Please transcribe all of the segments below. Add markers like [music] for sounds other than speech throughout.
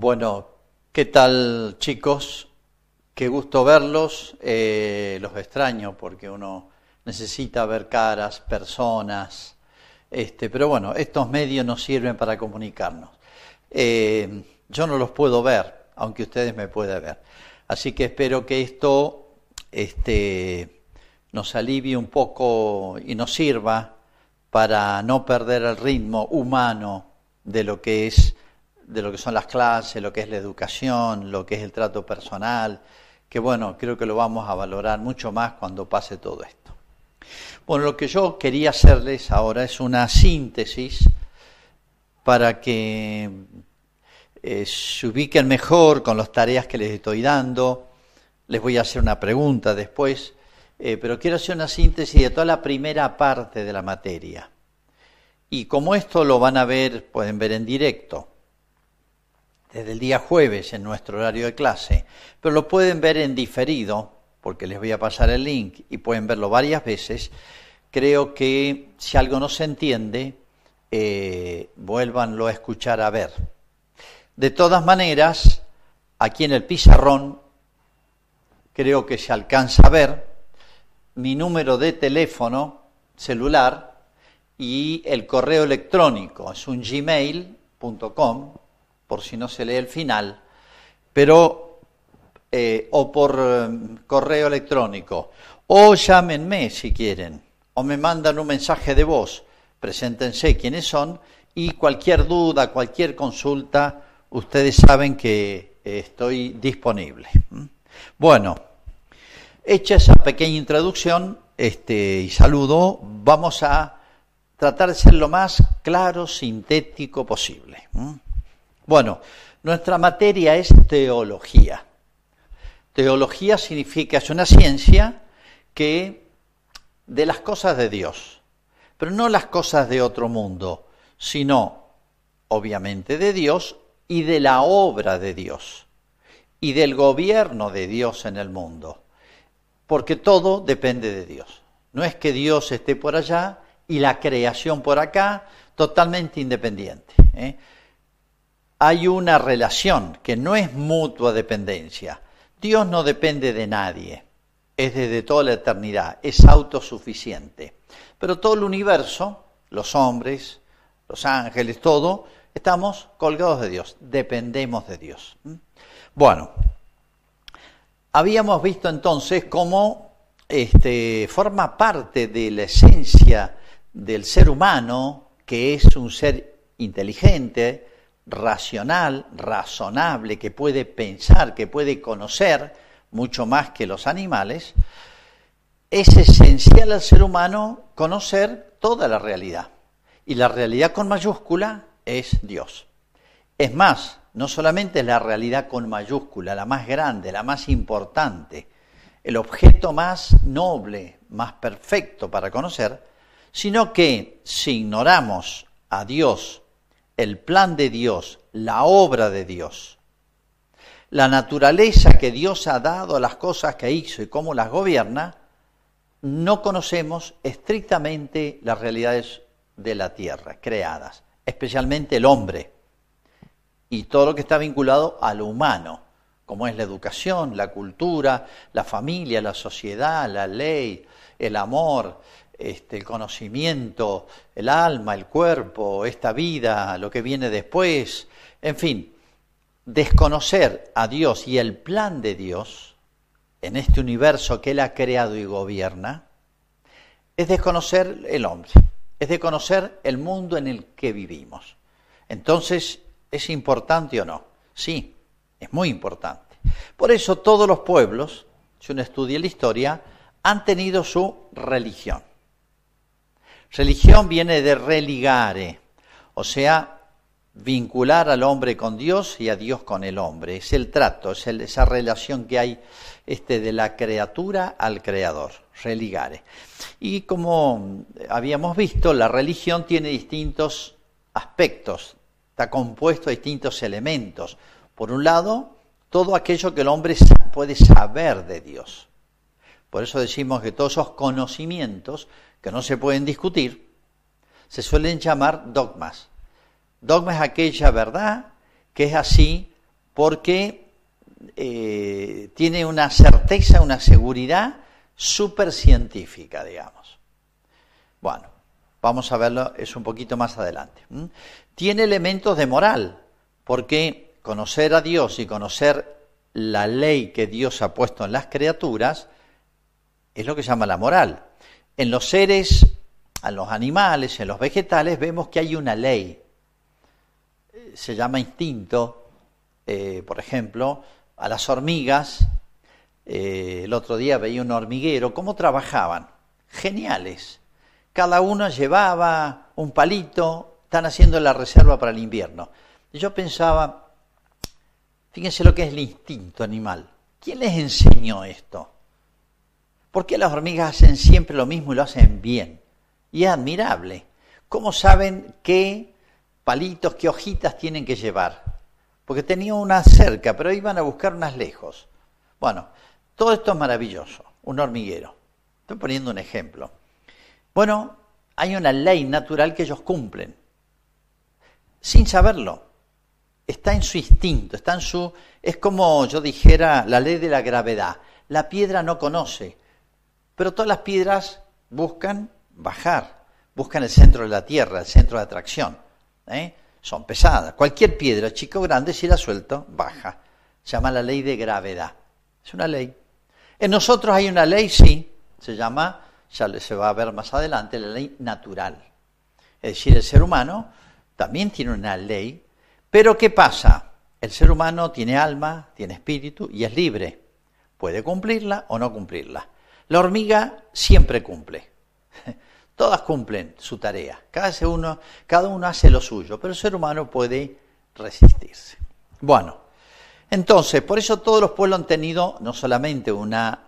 Bueno, ¿qué tal chicos? Qué gusto verlos. Eh, los extraño porque uno necesita ver caras, personas. Este, pero bueno, estos medios nos sirven para comunicarnos. Eh, yo no los puedo ver, aunque ustedes me puedan ver. Así que espero que esto este, nos alivie un poco y nos sirva para no perder el ritmo humano de lo que es de lo que son las clases, lo que es la educación, lo que es el trato personal, que bueno, creo que lo vamos a valorar mucho más cuando pase todo esto. Bueno, lo que yo quería hacerles ahora es una síntesis para que eh, se ubiquen mejor con las tareas que les estoy dando. Les voy a hacer una pregunta después, eh, pero quiero hacer una síntesis de toda la primera parte de la materia. Y como esto lo van a ver, pueden ver en directo desde el día jueves en nuestro horario de clase, pero lo pueden ver en diferido, porque les voy a pasar el link y pueden verlo varias veces. Creo que si algo no se entiende, eh, vuélvanlo a escuchar a ver. De todas maneras, aquí en el pizarrón, creo que se alcanza a ver mi número de teléfono celular y el correo electrónico, es un gmail.com por si no se lee el final, pero eh, o por em, correo electrónico, o llámenme si quieren, o me mandan un mensaje de voz, preséntense quiénes son y cualquier duda, cualquier consulta, ustedes saben que eh, estoy disponible. ¿Mm? Bueno, hecha esa pequeña introducción este, y saludo, vamos a tratar de ser lo más claro, sintético posible. ¿Mm? Bueno, nuestra materia es teología. Teología significa, es una ciencia que de las cosas de Dios, pero no las cosas de otro mundo, sino obviamente de Dios y de la obra de Dios y del gobierno de Dios en el mundo, porque todo depende de Dios. No es que Dios esté por allá y la creación por acá, totalmente independiente. ¿eh? hay una relación que no es mutua dependencia. Dios no depende de nadie, es desde toda la eternidad, es autosuficiente. Pero todo el universo, los hombres, los ángeles, todo, estamos colgados de Dios, dependemos de Dios. ¿Mm? Bueno, habíamos visto entonces cómo este, forma parte de la esencia del ser humano, que es un ser inteligente, racional, razonable, que puede pensar, que puede conocer mucho más que los animales, es esencial al ser humano conocer toda la realidad. Y la realidad con mayúscula es Dios. Es más, no solamente es la realidad con mayúscula, la más grande, la más importante, el objeto más noble, más perfecto para conocer, sino que si ignoramos a Dios el plan de Dios, la obra de Dios. La naturaleza que Dios ha dado a las cosas que hizo y cómo las gobierna, no conocemos estrictamente las realidades de la tierra creadas, especialmente el hombre y todo lo que está vinculado al lo humano, como es la educación, la cultura, la familia, la sociedad, la ley, el amor, este, el conocimiento, el alma, el cuerpo, esta vida, lo que viene después, en fin, desconocer a Dios y el plan de Dios en este universo que Él ha creado y gobierna, es desconocer el hombre, es desconocer el mundo en el que vivimos. Entonces, ¿es importante o no? Sí, es muy importante. Por eso todos los pueblos, si uno estudia la historia, han tenido su religión. Religión viene de religare, o sea, vincular al hombre con Dios y a Dios con el hombre. Es el trato, es esa relación que hay este, de la criatura al creador, religare. Y como habíamos visto, la religión tiene distintos aspectos, está compuesto de distintos elementos. Por un lado, todo aquello que el hombre puede saber de Dios. Por eso decimos que todos esos conocimientos que no se pueden discutir, se suelen llamar dogmas. Dogma es aquella verdad que es así porque eh, tiene una certeza, una seguridad supercientífica, digamos. Bueno, vamos a verlo, es un poquito más adelante. Tiene elementos de moral, porque conocer a Dios y conocer la ley que Dios ha puesto en las criaturas es lo que se llama la moral. En los seres, en los animales, en los vegetales, vemos que hay una ley. Se llama instinto, eh, por ejemplo, a las hormigas. Eh, el otro día veía un hormiguero, cómo trabajaban. Geniales. Cada uno llevaba un palito, están haciendo la reserva para el invierno. yo pensaba, fíjense lo que es el instinto animal. ¿Quién les enseñó esto? ¿Por qué las hormigas hacen siempre lo mismo y lo hacen bien? Y es admirable. ¿Cómo saben qué palitos, qué hojitas tienen que llevar? Porque tenía una cerca, pero iban a buscar unas lejos. Bueno, todo esto es maravilloso, un hormiguero. Estoy poniendo un ejemplo. Bueno, hay una ley natural que ellos cumplen, sin saberlo. Está en su instinto, está en su... Es como yo dijera la ley de la gravedad. La piedra no conoce, pero todas las piedras buscan bajar, buscan el centro de la Tierra, el centro de atracción. ¿eh? Son pesadas. Cualquier piedra, chico o grande, si la suelto, baja. Se llama la ley de gravedad. Es una ley. En nosotros hay una ley, sí, se llama, ya se va a ver más adelante, la ley natural. Es decir, el ser humano también tiene una ley, pero ¿qué pasa? El ser humano tiene alma, tiene espíritu y es libre. Puede cumplirla o no cumplirla. La hormiga siempre cumple. [laughs] Todas cumplen su tarea. Cada uno, cada uno hace lo suyo, pero el ser humano puede resistirse. Bueno, entonces, por eso todos los pueblos han tenido no solamente una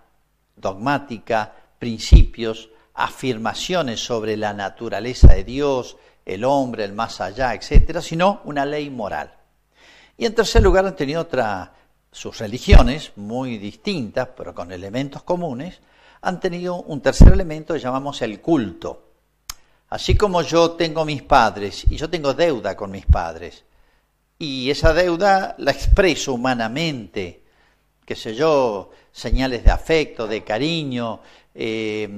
dogmática, principios, afirmaciones sobre la naturaleza de Dios, el hombre, el más allá, etcétera, sino una ley moral. Y en tercer lugar han tenido otras sus religiones muy distintas, pero con elementos comunes, han tenido un tercer elemento que llamamos el culto. Así como yo tengo mis padres y yo tengo deuda con mis padres, y esa deuda la expreso humanamente, qué sé yo, señales de afecto, de cariño, eh,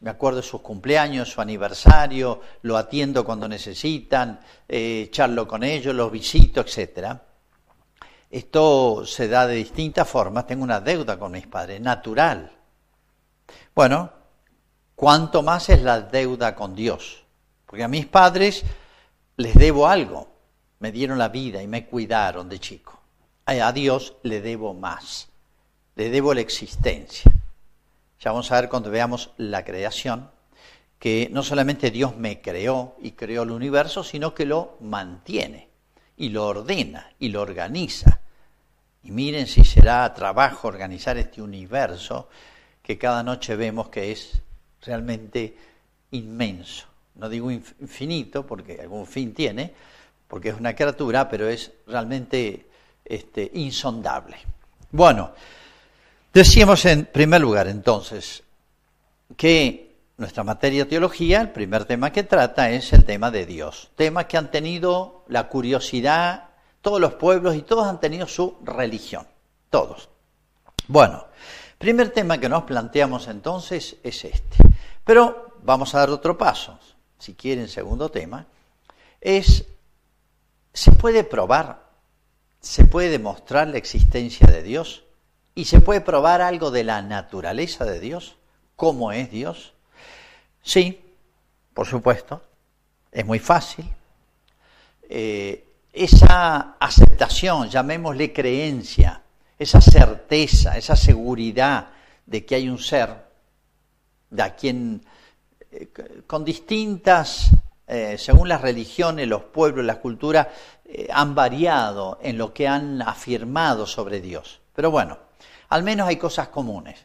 me acuerdo de sus cumpleaños, su aniversario, lo atiendo cuando necesitan, eh, charlo con ellos, los visito, etc. Esto se da de distintas formas, tengo una deuda con mis padres, natural. Bueno, ¿cuánto más es la deuda con Dios. Porque a mis padres les debo algo. Me dieron la vida y me cuidaron de chico. A Dios le debo más. Le debo la existencia. Ya vamos a ver cuando veamos la creación, que no solamente Dios me creó y creó el universo, sino que lo mantiene y lo ordena y lo organiza. Y miren si será trabajo organizar este universo que cada noche vemos que es realmente inmenso. No digo infinito, porque algún fin tiene, porque es una criatura, pero es realmente este, insondable. Bueno, decíamos en primer lugar entonces que nuestra materia teología, el primer tema que trata es el tema de Dios, tema que han tenido la curiosidad todos los pueblos y todos han tenido su religión, todos. Bueno, Primer tema que nos planteamos entonces es este. Pero vamos a dar otro paso, si quieren segundo tema, es, ¿se puede probar, se puede demostrar la existencia de Dios? ¿Y se puede probar algo de la naturaleza de Dios? ¿Cómo es Dios? Sí, por supuesto, es muy fácil. Eh, esa aceptación, llamémosle creencia, esa certeza, esa seguridad de que hay un ser, de a quien, eh, con distintas, eh, según las religiones, los pueblos, las culturas, eh, han variado en lo que han afirmado sobre Dios. Pero bueno, al menos hay cosas comunes.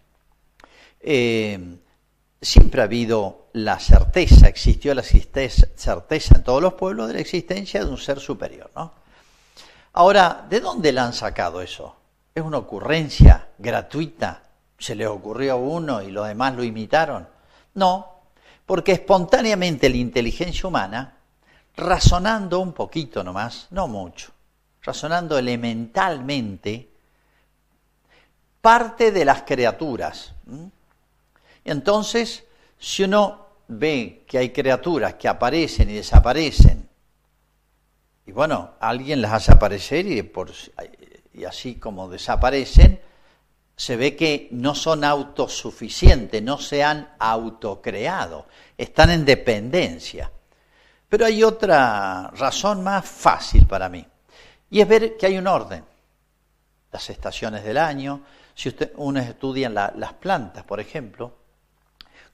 siempre ha habido la certeza, existió la certeza en todos los pueblos de la existencia de un ser superior, Ahora, ¿de dónde la han sacado eso? es una ocurrencia gratuita, se le ocurrió a uno y los demás lo imitaron. No, porque espontáneamente la inteligencia humana, razonando un poquito nomás, no mucho, razonando elementalmente, parte de las criaturas. Entonces, si uno ve que hay criaturas que aparecen y desaparecen, y bueno, alguien las hace aparecer y por y así como desaparecen, se ve que no son autosuficientes, no se han autocreado, están en dependencia. Pero hay otra razón más fácil para mí, y es ver que hay un orden. Las estaciones del año, si uno estudia las plantas, por ejemplo,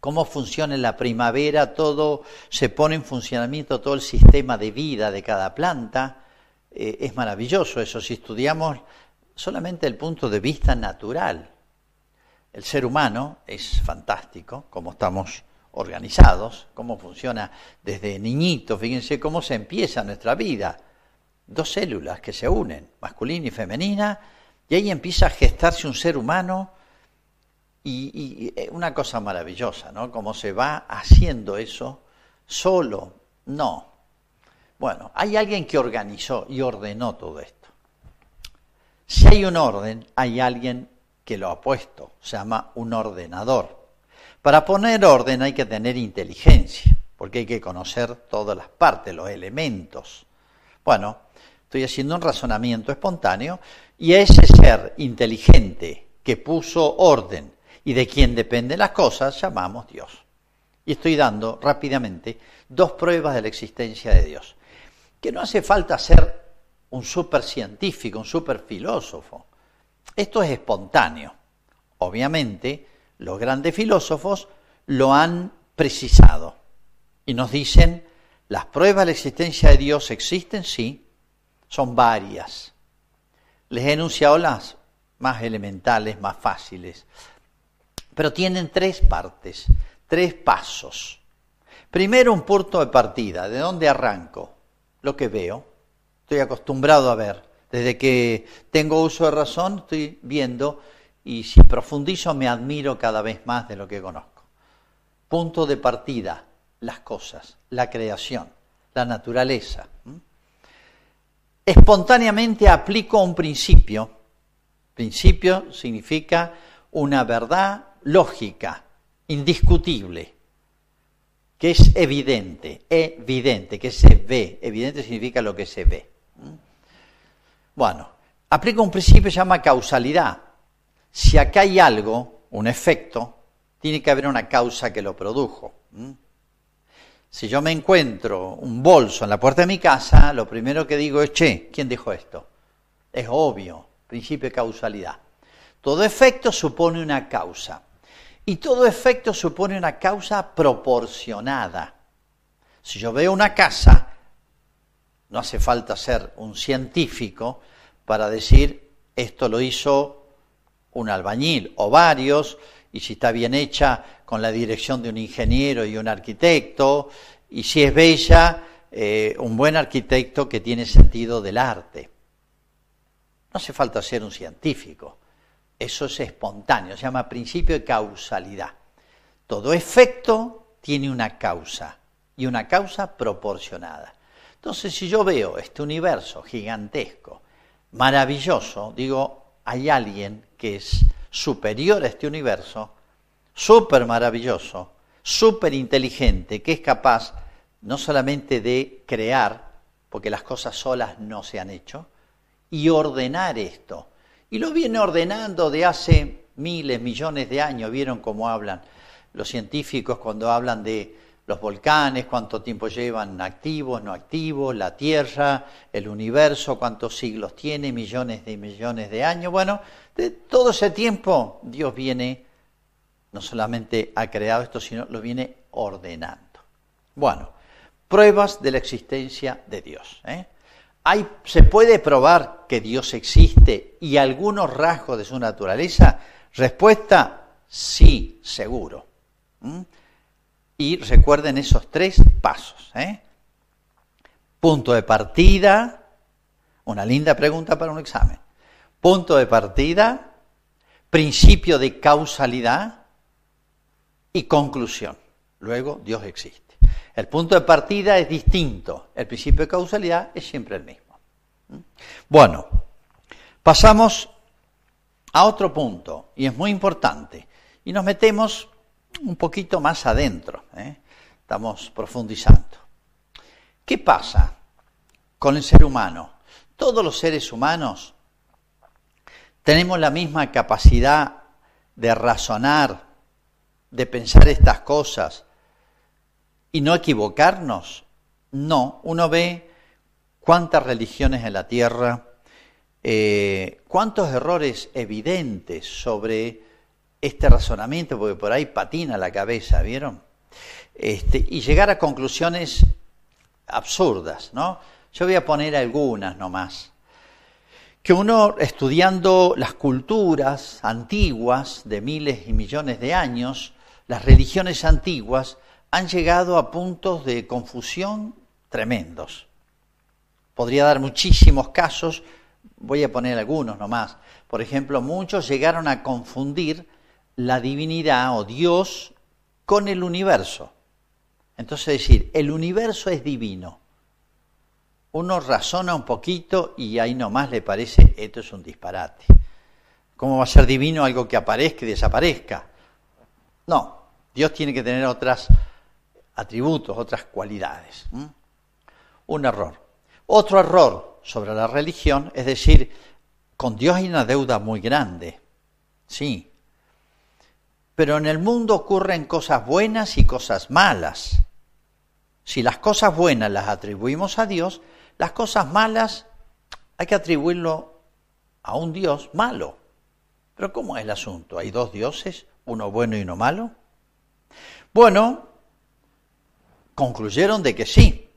cómo funciona en la primavera, todo se pone en funcionamiento, todo el sistema de vida de cada planta, eh, es maravilloso eso si estudiamos solamente el punto de vista natural. El ser humano es fantástico, como estamos organizados, cómo funciona desde niñito, fíjense cómo se empieza nuestra vida. Dos células que se unen, masculina y femenina, y ahí empieza a gestarse un ser humano y, y eh, una cosa maravillosa, ¿no? Cómo se va haciendo eso solo, no, bueno, hay alguien que organizó y ordenó todo esto. Si hay un orden, hay alguien que lo ha puesto, se llama un ordenador. Para poner orden hay que tener inteligencia, porque hay que conocer todas las partes, los elementos. Bueno, estoy haciendo un razonamiento espontáneo y ese ser inteligente que puso orden y de quien dependen las cosas llamamos Dios. Y estoy dando rápidamente dos pruebas de la existencia de Dios que no hace falta ser un super científico, un super filósofo. Esto es espontáneo. Obviamente, los grandes filósofos lo han precisado y nos dicen, las pruebas de la existencia de Dios existen, sí, son varias. Les he enunciado las más elementales, más fáciles, pero tienen tres partes, tres pasos. Primero un punto de partida, ¿de dónde arranco? lo que veo. Estoy acostumbrado a ver. Desde que tengo uso de razón estoy viendo y si profundizo me admiro cada vez más de lo que conozco. Punto de partida, las cosas, la creación, la naturaleza. Espontáneamente aplico un principio. Principio significa una verdad lógica, indiscutible que es evidente, evidente, que se ve. Evidente significa lo que se ve. Bueno, aplico un principio que se llama causalidad. Si acá hay algo, un efecto, tiene que haber una causa que lo produjo. Si yo me encuentro un bolso en la puerta de mi casa, lo primero que digo es, che, ¿quién dijo esto? Es obvio, principio de causalidad. Todo efecto supone una causa. Y todo efecto supone una causa proporcionada. Si yo veo una casa, no hace falta ser un científico para decir esto lo hizo un albañil o varios, y si está bien hecha con la dirección de un ingeniero y un arquitecto, y si es bella, eh, un buen arquitecto que tiene sentido del arte. No hace falta ser un científico eso es espontáneo, se llama principio de causalidad. Todo efecto tiene una causa y una causa proporcionada. Entonces, si yo veo este universo gigantesco, maravilloso, digo, hay alguien que es superior a este universo, súper maravilloso, súper inteligente, que es capaz no solamente de crear, porque las cosas solas no se han hecho, y ordenar esto. Y lo viene ordenando de hace miles, millones de años. ¿Vieron cómo hablan los científicos cuando hablan de los volcanes, cuánto tiempo llevan activos, no activos, la Tierra, el universo, cuántos siglos tiene, millones de millones de años. Bueno, de todo ese tiempo Dios viene, no solamente ha creado esto, sino lo viene ordenando. Bueno, pruebas de la existencia de Dios. ¿eh? se puede probar que Dios existe y algunos rasgos de su naturaleza. Respuesta, sí, seguro. ¿Mm? Y recuerden esos tres pasos. ¿eh? Punto de partida, una linda pregunta para un examen. Punto de partida, principio de causalidad y conclusión. Luego Dios existe. El punto de partida es distinto, el principio de causalidad es siempre el mismo. Bueno, pasamos a otro punto, y es muy importante, y nos metemos un poquito más adentro, ¿eh? estamos profundizando. ¿Qué pasa con el ser humano? Todos los seres humanos tenemos la misma capacidad de razonar, de pensar estas cosas, y no equivocarnos. No, uno ve cuántas religiones en la tierra, eh, cuántos errores evidentes sobre este razonamiento, porque por ahí patina la cabeza, ¿vieron? Este, y llegar a conclusiones absurdas, ¿no? Yo voy a poner algunas nomás. Que uno estudiando las culturas antiguas de miles y millones de años, las religiones antiguas, han llegado a puntos de confusión tremendos. Podría dar muchísimos casos, voy a poner algunos nomás. Por ejemplo, muchos llegaron a confundir la divinidad o Dios con el universo. Entonces decir, el universo es divino. Uno razona un poquito y ahí nomás le parece, esto es un disparate. ¿Cómo va a ser divino algo que aparezca y desaparezca? No, Dios tiene que tener otras atributos, otras cualidades. Un error. Otro error sobre la religión, es decir, con Dios hay una deuda muy grande, sí. Pero en el mundo ocurren cosas buenas y cosas malas. Si las cosas buenas las atribuimos a Dios, las cosas malas hay que atribuirlo a un Dios malo. Pero ¿cómo es el asunto? ¿Hay dos dioses, uno bueno y uno malo? Bueno, concluyeron de que sí.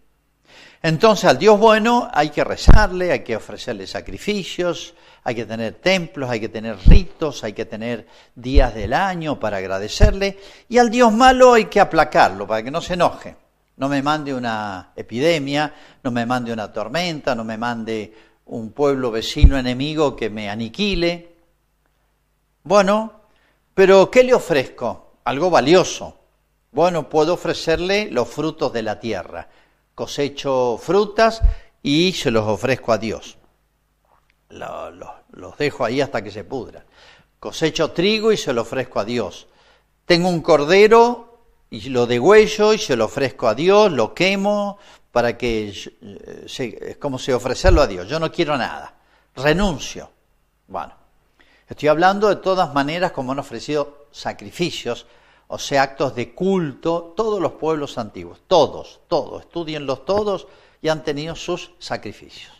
Entonces al Dios bueno hay que rezarle, hay que ofrecerle sacrificios, hay que tener templos, hay que tener ritos, hay que tener días del año para agradecerle. Y al Dios malo hay que aplacarlo para que no se enoje. No me mande una epidemia, no me mande una tormenta, no me mande un pueblo vecino enemigo que me aniquile. Bueno, pero ¿qué le ofrezco? Algo valioso. Bueno, puedo ofrecerle los frutos de la tierra. Cosecho frutas y se los ofrezco a Dios. Los, dejo ahí hasta que se pudran. Cosecho trigo y se lo ofrezco a Dios. Tengo un cordero y lo degüello y se lo ofrezco a Dios, lo quemo para que eh, es como si ofrecerlo a Dios. Yo no quiero nada. Renuncio. Bueno, estoy hablando de todas maneras como han ofrecido sacrificios o sea, actos de culto, todos los pueblos antiguos, todos, todos, estudienlos todos y han tenido sus sacrificios.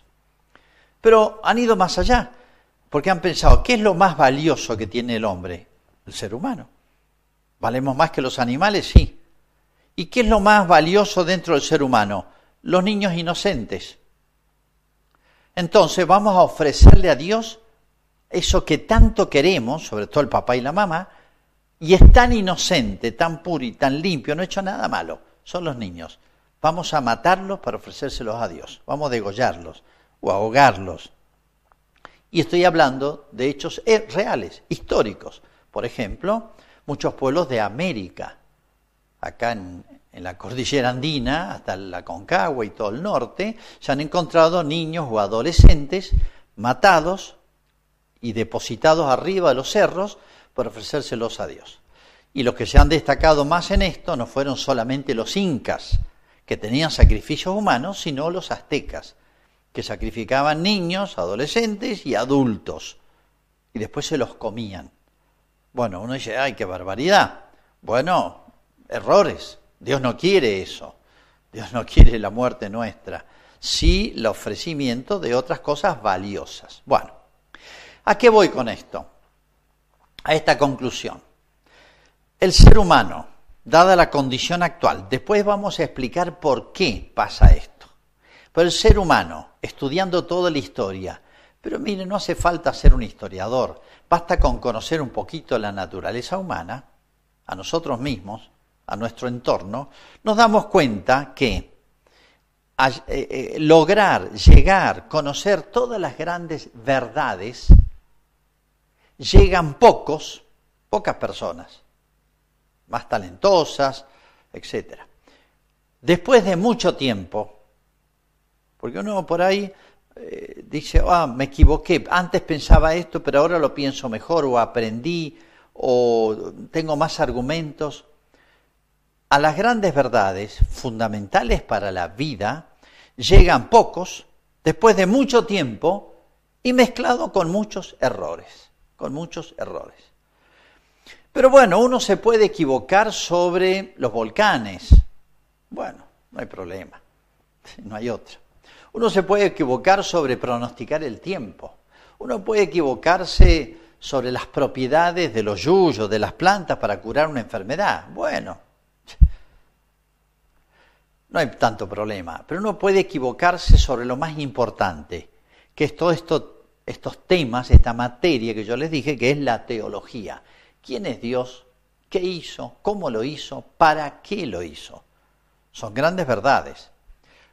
Pero han ido más allá, porque han pensado, ¿qué es lo más valioso que tiene el hombre? El ser humano. ¿Valemos más que los animales? Sí. ¿Y qué es lo más valioso dentro del ser humano? Los niños inocentes. Entonces vamos a ofrecerle a Dios eso que tanto queremos, sobre todo el papá y la mamá, y es tan inocente, tan puro y tan limpio, no ha hecho nada malo, son los niños. Vamos a matarlos para ofrecérselos a Dios, vamos a degollarlos o ahogarlos. Y estoy hablando de hechos e- reales, históricos. Por ejemplo, muchos pueblos de América, acá en, en la cordillera andina, hasta la Concagua y todo el norte, se han encontrado niños o adolescentes matados y depositados arriba de los cerros por ofrecérselos a Dios. Y los que se han destacado más en esto no fueron solamente los incas, que tenían sacrificios humanos, sino los aztecas, que sacrificaban niños, adolescentes y adultos, y después se los comían. Bueno, uno dice, ay, qué barbaridad. Bueno, errores. Dios no quiere eso. Dios no quiere la muerte nuestra, sí el ofrecimiento de otras cosas valiosas. Bueno, ¿a qué voy con esto? a esta conclusión. El ser humano, dada la condición actual, después vamos a explicar por qué pasa esto. Pero el ser humano, estudiando toda la historia, pero mire, no hace falta ser un historiador, basta con conocer un poquito la naturaleza humana, a nosotros mismos, a nuestro entorno, nos damos cuenta que eh, eh, lograr, llegar, conocer todas las grandes verdades llegan pocos, pocas personas, más talentosas, etc. Después de mucho tiempo, porque uno por ahí eh, dice, ah, me equivoqué, antes pensaba esto, pero ahora lo pienso mejor, o aprendí, o tengo más argumentos. A las grandes verdades fundamentales para la vida llegan pocos, después de mucho tiempo, y mezclado con muchos errores con muchos errores. Pero bueno, uno se puede equivocar sobre los volcanes. Bueno, no hay problema, [laughs] no hay otro. Uno se puede equivocar sobre pronosticar el tiempo. Uno puede equivocarse sobre las propiedades de los yuyos, de las plantas para curar una enfermedad. Bueno, [laughs] no hay tanto problema. Pero uno puede equivocarse sobre lo más importante, que es todo esto estos temas, esta materia que yo les dije, que es la teología. ¿Quién es Dios? ¿Qué hizo? ¿Cómo lo hizo? ¿Para qué lo hizo? Son grandes verdades.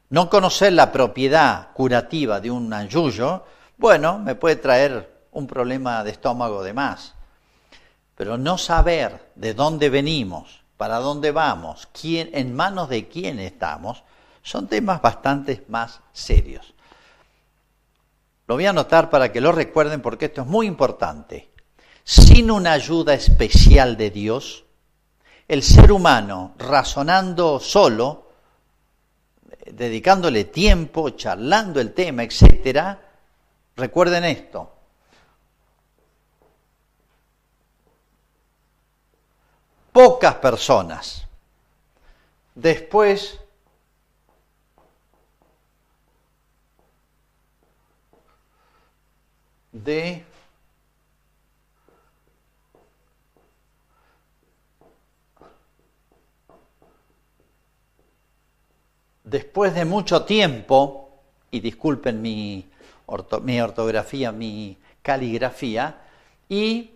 No conocer la propiedad curativa de un ayuyo, bueno, me puede traer un problema de estómago de más. Pero no saber de dónde venimos, para dónde vamos, quién, en manos de quién estamos, son temas bastante más serios. Lo voy a anotar para que lo recuerden porque esto es muy importante. Sin una ayuda especial de Dios, el ser humano, razonando solo, dedicándole tiempo, charlando el tema, etcétera, recuerden esto. Pocas personas después después de mucho tiempo, y disculpen mi, mi ortografía, mi caligrafía, y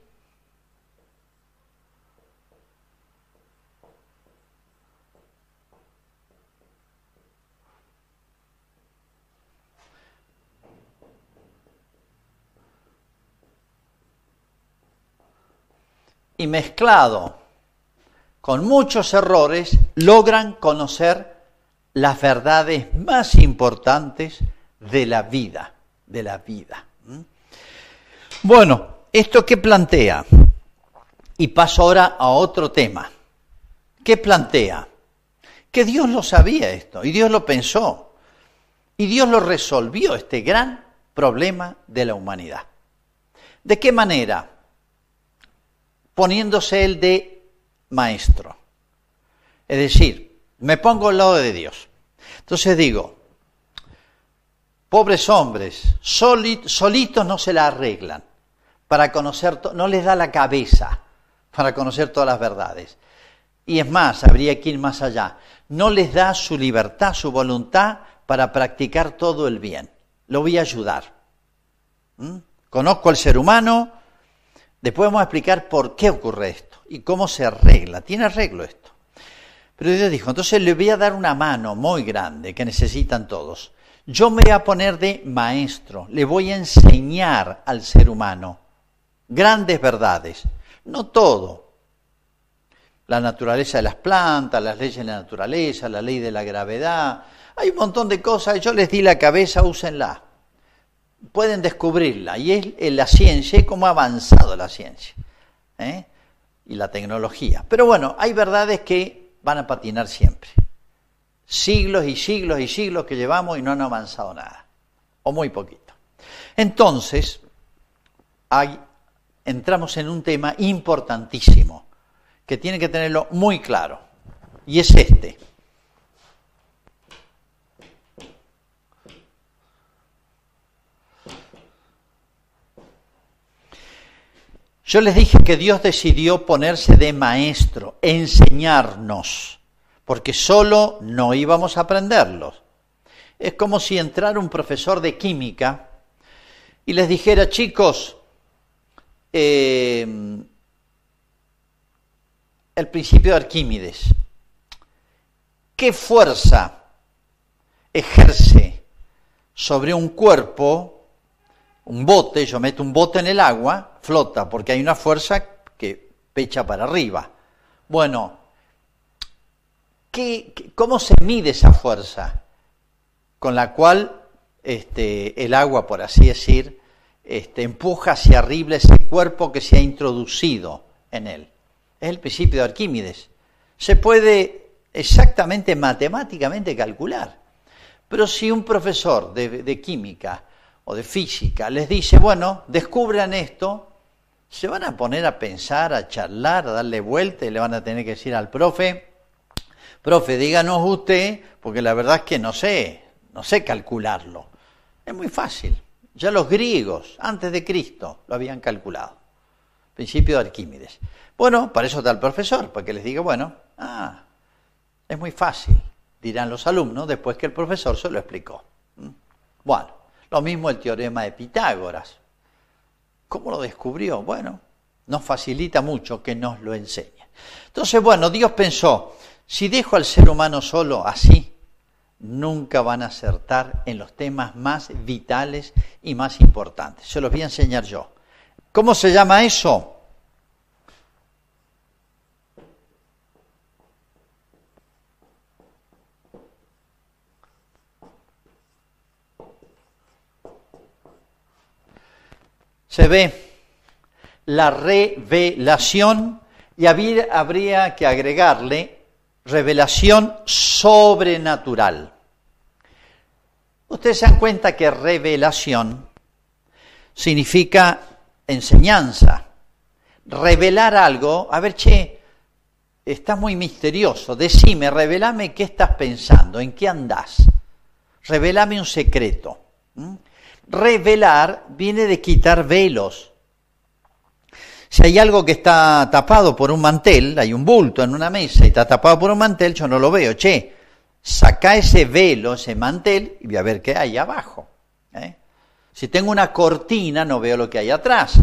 y mezclado con muchos errores, logran conocer las verdades más importantes de la vida, de la vida. ¿Mm? Bueno, ¿esto qué plantea? Y paso ahora a otro tema. ¿Qué plantea? Que Dios lo sabía esto, y Dios lo pensó, y Dios lo resolvió, este gran problema de la humanidad. ¿De qué manera? poniéndose el de maestro. Es decir, me pongo al lado de Dios. Entonces digo, pobres hombres, solitos no se la arreglan para conocer, no les da la cabeza para conocer todas las verdades. Y es más, habría que ir más allá. No les da su libertad, su voluntad para practicar todo el bien. Lo voy a ayudar. ¿Mm? Conozco al ser humano, Después vamos a explicar por qué ocurre esto y cómo se arregla. Tiene arreglo esto. Pero Dios dijo, entonces le voy a dar una mano muy grande que necesitan todos. Yo me voy a poner de maestro, le voy a enseñar al ser humano grandes verdades, no todo. La naturaleza de las plantas, las leyes de la naturaleza, la ley de la gravedad, hay un montón de cosas, yo les di la cabeza, úsenla pueden descubrirla y es eh, la ciencia y cómo ha avanzado la ciencia ¿eh? y la tecnología. Pero bueno, hay verdades que van a patinar siempre. Siglos y siglos y siglos que llevamos y no han avanzado nada, o muy poquito. Entonces, hay, entramos en un tema importantísimo que tiene que tenerlo muy claro, y es este. Yo les dije que Dios decidió ponerse de maestro, enseñarnos, porque solo no íbamos a aprenderlos. Es como si entrara un profesor de química y les dijera, chicos, eh, el principio de Arquímedes, ¿qué fuerza ejerce sobre un cuerpo, un bote, yo meto un bote en el agua, flota, porque hay una fuerza que pecha para arriba. Bueno, ¿cómo se mide esa fuerza con la cual este, el agua, por así decir, este, empuja hacia arriba ese cuerpo que se ha introducido en él? Es el principio de Arquímedes. Se puede exactamente matemáticamente calcular. Pero si un profesor de, de química o de física les dice, bueno, descubran esto, se van a poner a pensar, a charlar, a darle vuelta y le van a tener que decir al profe, profe, díganos usted, porque la verdad es que no sé, no sé calcularlo. Es muy fácil. Ya los griegos, antes de Cristo, lo habían calculado. Principio de Arquímedes. Bueno, para eso está el profesor, para que les diga, bueno, ah, es muy fácil, dirán los alumnos después que el profesor se lo explicó. ¿Mm? Bueno, lo mismo el teorema de Pitágoras. ¿Cómo lo descubrió? Bueno, nos facilita mucho que nos lo enseñe. Entonces, bueno, Dios pensó, si dejo al ser humano solo así, nunca van a acertar en los temas más vitales y más importantes. Se los voy a enseñar yo. ¿Cómo se llama eso? se ve la revelación y habría, que agregarle revelación sobrenatural. Ustedes se dan cuenta que revelación significa enseñanza, revelar algo, a ver, che, está muy misterioso, decime, revelame qué estás pensando, en qué andás, revelame un secreto. Revelar viene de quitar velos. Si hay algo que está tapado por un mantel, hay un bulto en una mesa y está tapado por un mantel, yo no lo veo. Che, saca ese velo, ese mantel, y voy a ver qué hay abajo. ¿eh? Si tengo una cortina, no veo lo que hay atrás.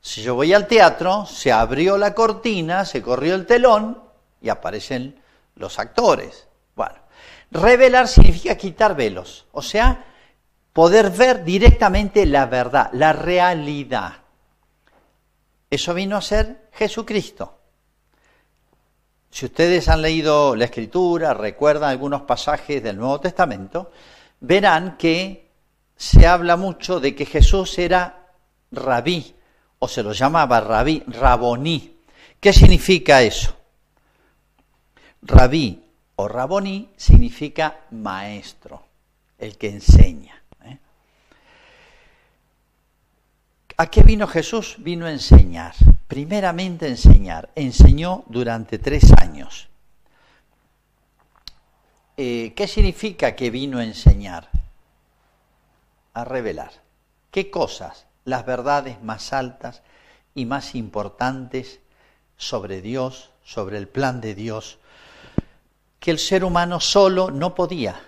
Si yo voy al teatro, se abrió la cortina, se corrió el telón y aparecen los actores. Bueno, revelar significa quitar velos, o sea, poder ver directamente la verdad, la realidad. Eso vino a ser Jesucristo. Si ustedes han leído la Escritura, recuerdan algunos pasajes del Nuevo Testamento, verán que se habla mucho de que Jesús era rabí, o se lo llamaba rabí, raboní. ¿Qué significa eso? Rabí o raboní significa maestro, el que enseña. ¿A qué vino Jesús? Vino a enseñar, primeramente a enseñar. Enseñó durante tres años. Eh, ¿Qué significa que vino a enseñar? A revelar. ¿Qué cosas? Las verdades más altas y más importantes sobre Dios, sobre el plan de Dios, que el ser humano solo no podía,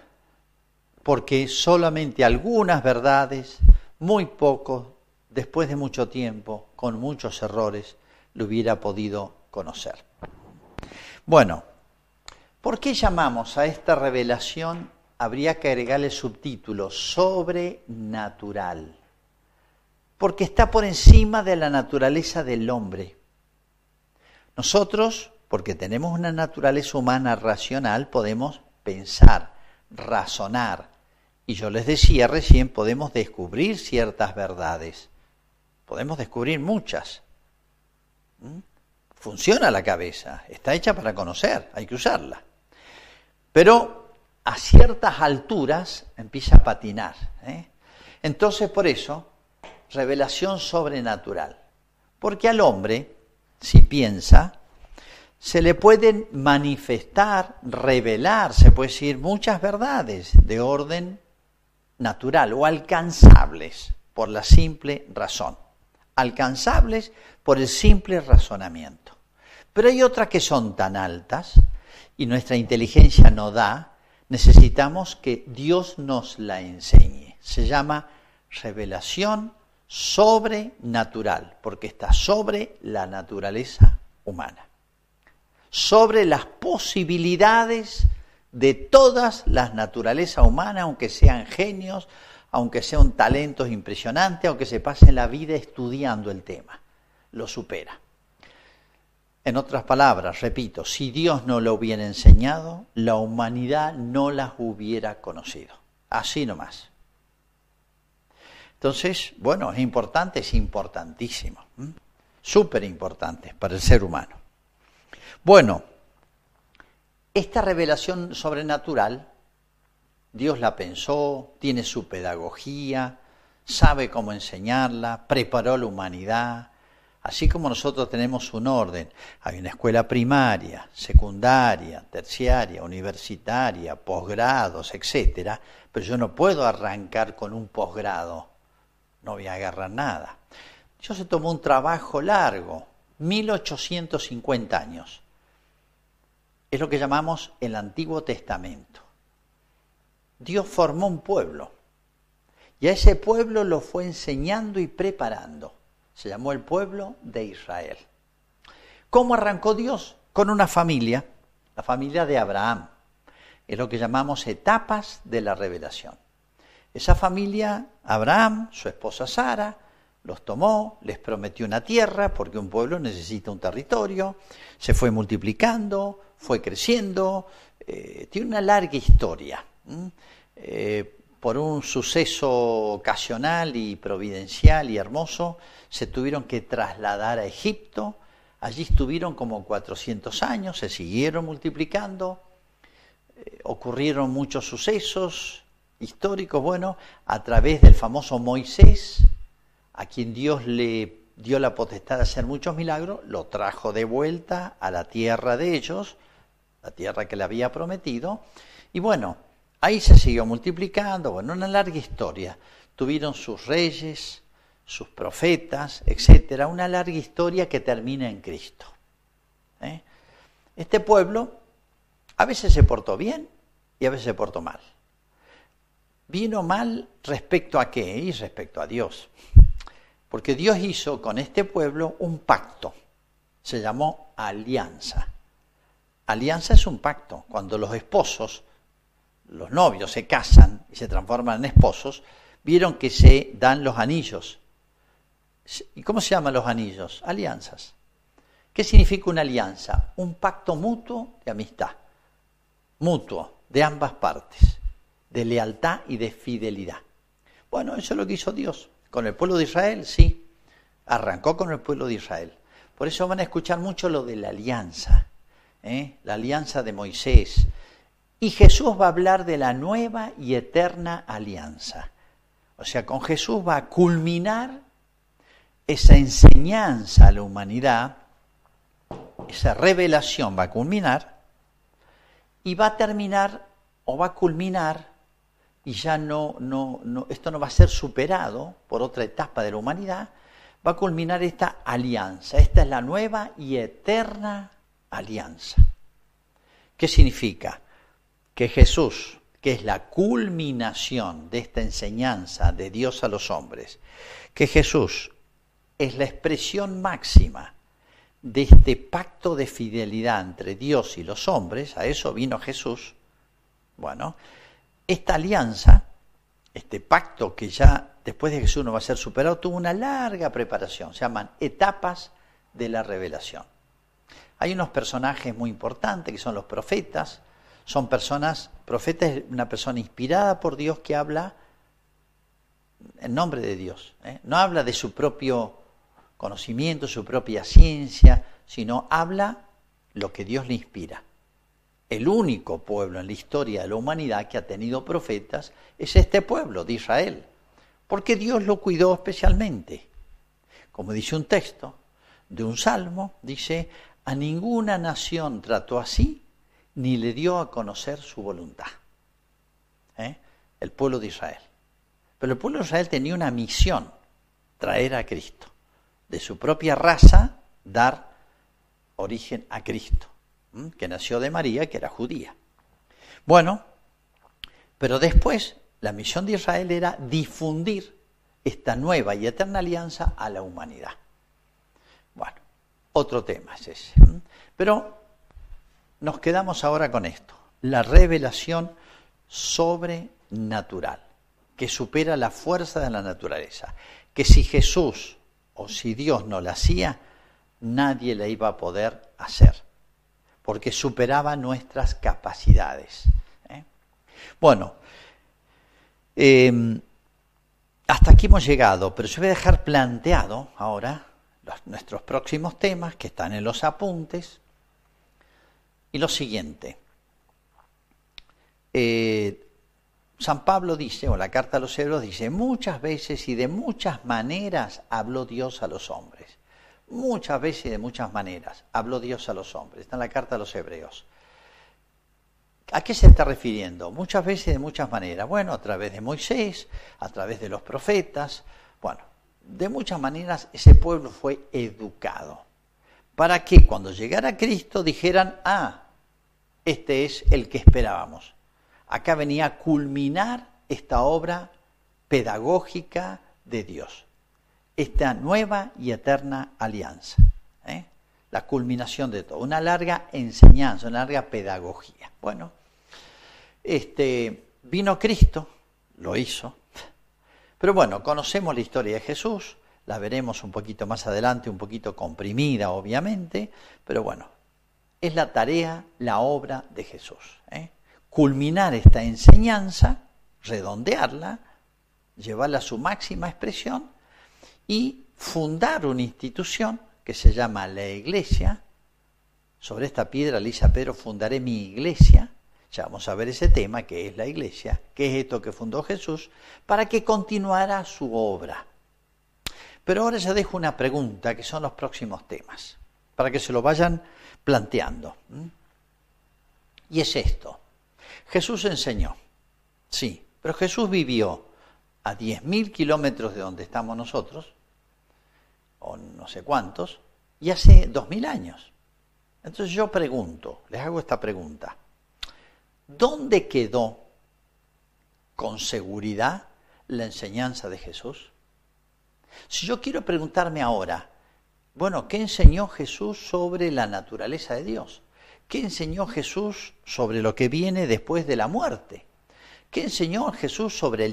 porque solamente algunas verdades, muy pocos, después de mucho tiempo, con muchos errores, lo hubiera podido conocer. Bueno, ¿por qué llamamos a esta revelación? Habría que agregarle subtítulo, sobrenatural, porque está por encima de la naturaleza del hombre. Nosotros, porque tenemos una naturaleza humana racional, podemos pensar, razonar, y yo les decía recién, podemos descubrir ciertas verdades. Podemos descubrir muchas. ¿Mm? Funciona la cabeza, está hecha para conocer, hay que usarla. Pero a ciertas alturas empieza a patinar. ¿eh? Entonces, por eso, revelación sobrenatural. Porque al hombre, si piensa, se le pueden manifestar, revelar, se puede decir, muchas verdades de orden natural o alcanzables por la simple razón alcanzables por el simple razonamiento. Pero hay otras que son tan altas y nuestra inteligencia no da, necesitamos que Dios nos la enseñe. Se llama revelación sobrenatural, porque está sobre la naturaleza humana, sobre las posibilidades de todas las naturalezas humanas, aunque sean genios, aunque sea un talento impresionante, aunque se pase la vida estudiando el tema, lo supera. En otras palabras, repito, si Dios no lo hubiera enseñado, la humanidad no las hubiera conocido. Así nomás. Entonces, bueno, es importante, es importantísimo. Súper importante para el ser humano. Bueno, esta revelación sobrenatural Dios la pensó, tiene su pedagogía, sabe cómo enseñarla, preparó la humanidad. Así como nosotros tenemos un orden, hay una escuela primaria, secundaria, terciaria, universitaria, posgrados, etcétera, pero yo no puedo arrancar con un posgrado, no voy a agarrar nada. Yo se tomó un trabajo largo, 1850 años. Es lo que llamamos el Antiguo Testamento. Dios formó un pueblo. Y a ese pueblo lo fue enseñando y preparando. Se llamó el pueblo de Israel. ¿Cómo arrancó Dios? Con una familia, la familia de Abraham. Es lo que llamamos etapas de la revelación. Esa familia, Abraham, su esposa Sara, los tomó, les prometió una tierra, porque un pueblo necesita un territorio, se fue multiplicando, fue creciendo, eh, tiene una larga historia. Eh, por un suceso ocasional y providencial y hermoso, se tuvieron que trasladar a Egipto. Allí estuvieron como 400 años, se siguieron multiplicando, eh, ocurrieron muchos sucesos históricos, bueno, a través del famoso Moisés, a quien Dios le dio la potestad de hacer muchos milagros, lo trajo de vuelta a la tierra de ellos, la tierra que le había prometido, y bueno, Ahí se siguió multiplicando, bueno, una larga historia. Tuvieron sus reyes, sus profetas, etcétera, una larga historia que termina en Cristo. ¿eh? Este pueblo a veces se portó bien y a veces se portó mal. Vino mal respecto a qué y respecto a Dios. Porque Dios hizo con este pueblo un pacto. Se llamó alianza. Alianza es un pacto. Cuando los esposos los novios se casan y se transforman en esposos, vieron que se dan los anillos. ¿Y cómo se llaman los anillos? Alianzas. ¿Qué significa una alianza? Un pacto mutuo de amistad, mutuo, de ambas partes, de lealtad y de fidelidad. Bueno, eso es lo que hizo Dios. ¿Con el pueblo de Israel? Sí. Arrancó con el pueblo de Israel. Por eso van a escuchar mucho lo de la alianza, ¿eh? la alianza de Moisés, y Jesús va a hablar de la nueva y eterna alianza. O sea, con Jesús va a culminar esa enseñanza a la humanidad, esa revelación va a culminar y va a terminar o va a culminar y ya no, esto no va a ser superado por otra etapa de la humanidad, va a culminar esta alianza. Esta es la nueva y eterna alianza. ¿Qué significa? que Jesús, que es la culminación de esta enseñanza de Dios a los hombres, que Jesús es la expresión máxima de este pacto de fidelidad entre Dios y los hombres, a eso vino Jesús, bueno, esta alianza, este pacto que ya después de Jesús no va a ser superado, tuvo una larga preparación, se llaman etapas de la revelación. Hay unos personajes muy importantes que son los profetas, son personas, profeta es una persona inspirada por Dios que habla en nombre de Dios. ¿eh? No habla de su propio conocimiento, su propia ciencia, sino habla lo que Dios le inspira. El único pueblo en la historia de la humanidad que ha tenido profetas es este pueblo de Israel, porque Dios lo cuidó especialmente. Como dice un texto de un salmo, dice, a ninguna nación trató así ni le dio a conocer su voluntad. ¿eh? El pueblo de Israel. Pero el pueblo de Israel tenía una misión, traer a Cristo. De su propia raza, dar origen a Cristo, que nació de María, que era judía. Bueno, pero después la misión de Israel era difundir esta nueva y eterna alianza a la humanidad. Bueno, otro tema es ese. Pero nos quedamos ahora con esto, la revelación sobrenatural, que supera la fuerza de la naturaleza, que si Jesús o si Dios no la hacía, nadie la iba a poder hacer, porque superaba nuestras capacidades. ¿eh? Bueno, em, hasta aquí hemos llegado, pero yo voy a dejar planteado ahora nuestros próximos temas que están en los apuntes y lo siguiente. Eh, San Pablo dice, o la carta a los hebreos dice, muchas veces y de muchas maneras habló Dios a los hombres. Muchas veces y de muchas maneras habló Dios a los hombres. Está en la carta a los hebreos. ¿A qué se está refiriendo? Muchas veces y de muchas maneras. Bueno, a través de Moisés, a través de los profetas. Bueno, de muchas maneras ese pueblo fue educado para que cuando llegara Cristo dijeran, ah, este es el que esperábamos. Acá venía a culminar esta obra pedagógica de Dios, esta nueva y eterna alianza, ¿eh? la culminación de todo, una larga enseñanza, una larga pedagogía. Bueno, este, vino Cristo, lo hizo, pero bueno, conocemos la historia de Jesús, la veremos un poquito más adelante, un poquito comprimida obviamente, pero bueno, es la tarea, la obra de Jesús. ¿eh? Culminar esta enseñanza, redondearla, llevarla a su máxima expresión y fundar una institución que se llama la iglesia. Sobre esta piedra, Lisa Pedro, fundaré mi iglesia. Ya vamos a ver ese tema, que es la iglesia, que es esto que fundó Jesús, para que continuara su obra pero ahora ya dejo una pregunta que son los próximos temas, para que se lo vayan planteando. Y es esto. Jesús enseñó, sí, pero Jesús vivió a 10.000 kilómetros de donde estamos nosotros, o no sé cuántos, y hace 2.000 años. Entonces yo pregunto, les hago esta pregunta, ¿dónde quedó con seguridad la enseñanza de Jesús? Si yo quiero preguntarme ahora, bueno, ¿qué enseñó Jesús sobre la naturaleza de Dios? ¿Qué enseñó Jesús sobre lo que viene después de la muerte? ¿Qué enseñó Jesús sobre el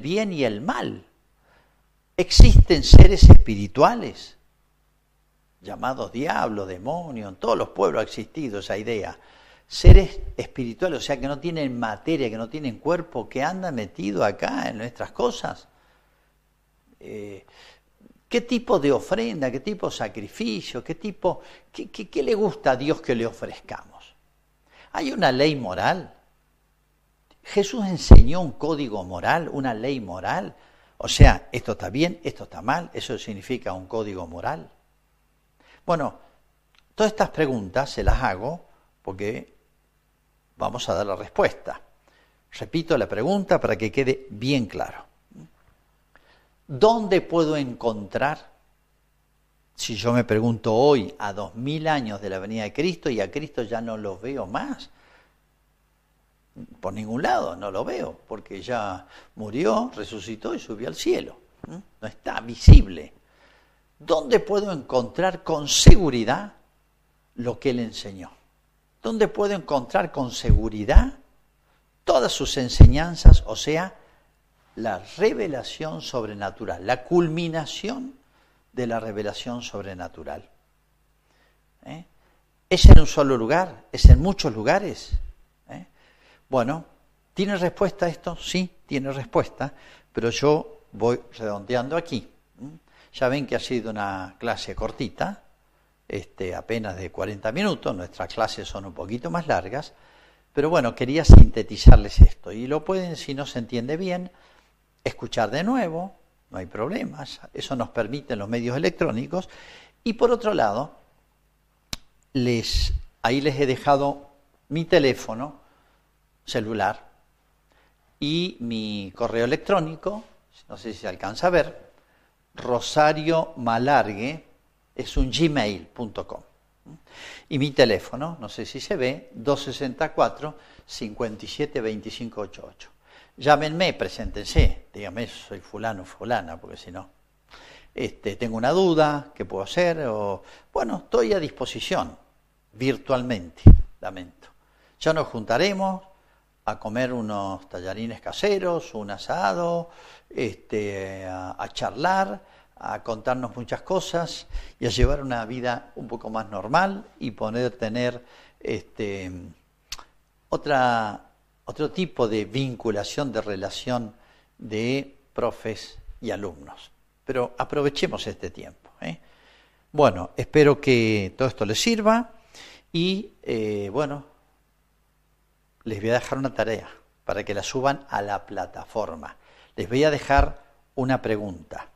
bien, y el mal? ¿Existen seres espirituales? Llamados diablo, demonios, en todos los pueblos ha existido esa idea. Seres espirituales, o sea, que no tienen materia, que no tienen cuerpo, que andan metido acá en nuestras cosas. Eh, qué tipo de ofrenda, qué tipo de sacrificio, qué tipo, qué, qué le gusta a Dios que le ofrezcamos. Hay una ley moral. Jesús enseñó un código moral, una ley moral. O sea, esto está bien, esto está mal, eso significa un código moral. Bueno, todas estas preguntas se las hago porque vamos a dar la respuesta. Repito la pregunta para que quede bien claro. ¿Dónde puedo encontrar? Si yo me pregunto hoy, a dos mil años de la venida de Cristo, y a Cristo ya no lo veo más, por ningún lado no lo veo, porque ya murió, resucitó y subió al cielo. ¿Mm? No está visible. ¿Dónde puedo encontrar con seguridad lo que él enseñó? ¿Dónde puedo encontrar con seguridad todas sus enseñanzas, o sea, la revelación sobrenatural, la culminación de la revelación sobrenatural. ¿Eh? ¿Es en un solo lugar? ¿Es en muchos lugares? ¿Eh? Bueno, ¿tiene respuesta esto? Sí, tiene respuesta, pero yo voy redondeando aquí. ¿Mm? Ya ven que ha sido una clase cortita, este, apenas de 40 minutos, nuestras clases son un poquito más largas, pero bueno, quería sintetizarles esto y lo pueden, si no se entiende bien, escuchar de nuevo, no hay problemas, eso nos permiten los medios electrónicos. Y por otro lado, les, ahí les he dejado mi teléfono celular y mi correo electrónico, no sé si se alcanza a ver, Rosario Malargue es un gmail.com. Y mi teléfono, no sé si se ve, 264 57 25 llámenme, preséntense, díganme, soy fulano, fulana, porque si no, este, tengo una duda, ¿qué puedo hacer? O, bueno, estoy a disposición, virtualmente, lamento. Ya nos juntaremos a comer unos tallarines caseros, un asado, este, a, charlar, a contarnos muchas cosas y a llevar una vida un poco más normal y poder tener este, otra otro tipo de vinculación, de relación de profes y alumnos. Pero aprovechemos este tiempo. ¿eh? Bueno, espero que todo esto les sirva y eh, bueno, les voy a dejar una tarea para que la suban a la plataforma. Les voy a dejar una pregunta.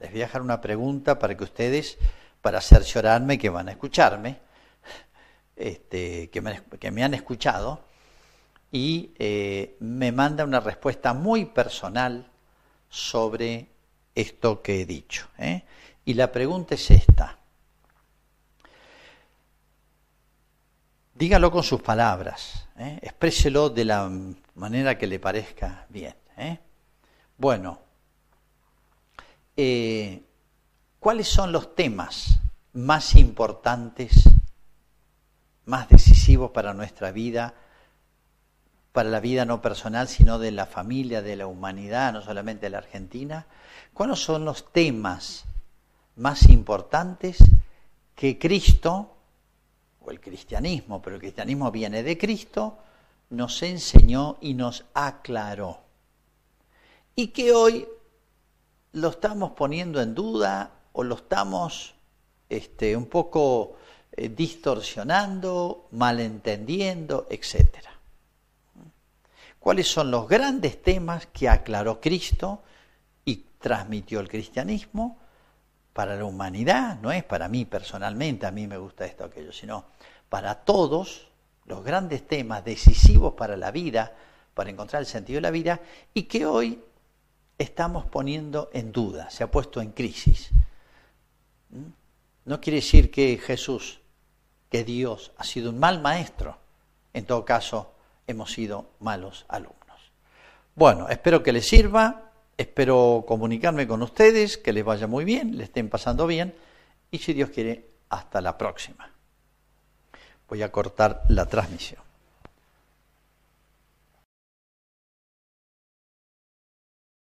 Les voy a dejar una pregunta para que ustedes, para cerciorarme que van a escucharme, este, que me han escuchado, y eh, me manda una respuesta muy personal sobre esto que he dicho. ¿eh? Y la pregunta es esta. Dígalo con sus palabras, ¿eh? expréselo de la manera que le parezca bien. Bueno, ¿cuáles son los temas más importantes, más decisivos para nuestra vida? para la vida no personal, sino de la familia, de la humanidad, no solamente de la Argentina, ¿cuáles son los temas más importantes que Cristo, o el cristianismo, pero el cristianismo viene de Cristo, nos enseñó y nos aclaró? Y que hoy lo estamos poniendo en duda o lo estamos este, un poco eh, distorsionando, malentendiendo, etcétera cuáles son los grandes temas que aclaró Cristo y transmitió el cristianismo para la humanidad, no es para mí personalmente, a mí me gusta esto o aquello, sino para todos los grandes temas decisivos para la vida, para encontrar el sentido de la vida, y que hoy estamos poniendo en duda, se ha puesto en crisis. ¿Mm? No quiere decir que Jesús, que Dios, ha sido un mal maestro, en todo caso, hemos sido malos alumnos. Bueno, espero que les sirva, espero comunicarme con ustedes, que les vaya muy bien, le estén pasando bien y si Dios quiere, hasta la próxima. Voy a cortar la transmisión.